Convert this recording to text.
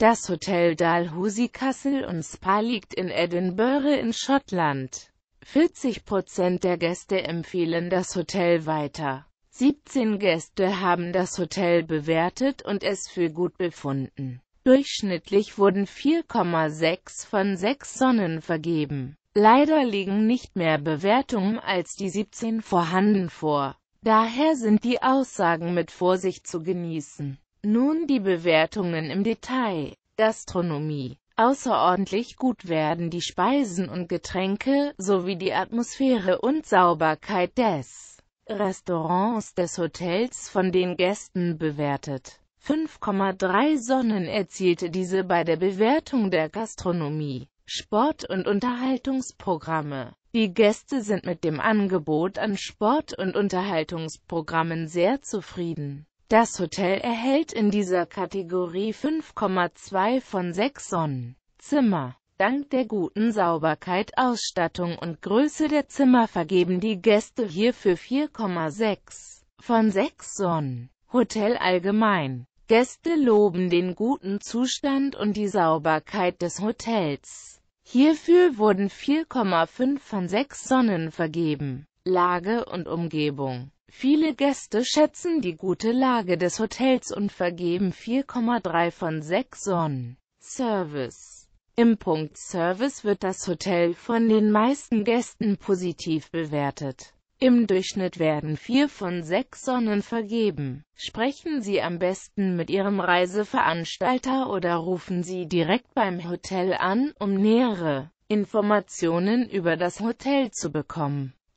Das Hotel Dalhousie Castle und Spa liegt in Edinburgh in Schottland. 40 Prozent der Gäste empfehlen das Hotel weiter. 17 Gäste haben das Hotel bewertet und es für gut befunden. Durchschnittlich wurden 4,6 von 6 Sonnen vergeben. Leider liegen nicht mehr Bewertungen als die 17 vorhanden vor. Daher sind die Aussagen mit Vorsicht zu genießen. Nun die Bewertungen im Detail. Gastronomie. Außerordentlich gut werden die Speisen und Getränke, sowie die Atmosphäre und Sauberkeit des Restaurants des Hotels von den Gästen bewertet. 5,3 Sonnen erzielte diese bei der Bewertung der Gastronomie, Sport- und Unterhaltungsprogramme. Die Gäste sind mit dem Angebot an Sport- und Unterhaltungsprogrammen sehr zufrieden. Das Hotel erhält in dieser Kategorie 5,2 von 6 Sonnen. Zimmer Dank der guten Sauberkeit, Ausstattung und Größe der Zimmer vergeben die Gäste hierfür 4,6 von 6 Sonnen. Hotel allgemein. Gäste loben den guten Zustand und die Sauberkeit des Hotels. Hierfür wurden 4,5 von 6 Sonnen vergeben. Lage und Umgebung. Viele Gäste schätzen die gute Lage des Hotels und vergeben 4,3 von 6 Sonnen. Service Im Punkt Service wird das Hotel von den meisten Gästen positiv bewertet. Im Durchschnitt werden 4 von 6 Sonnen vergeben. Sprechen Sie am besten mit Ihrem Reiseveranstalter oder rufen Sie direkt beim Hotel an, um nähere Informationen über das Hotel zu bekommen.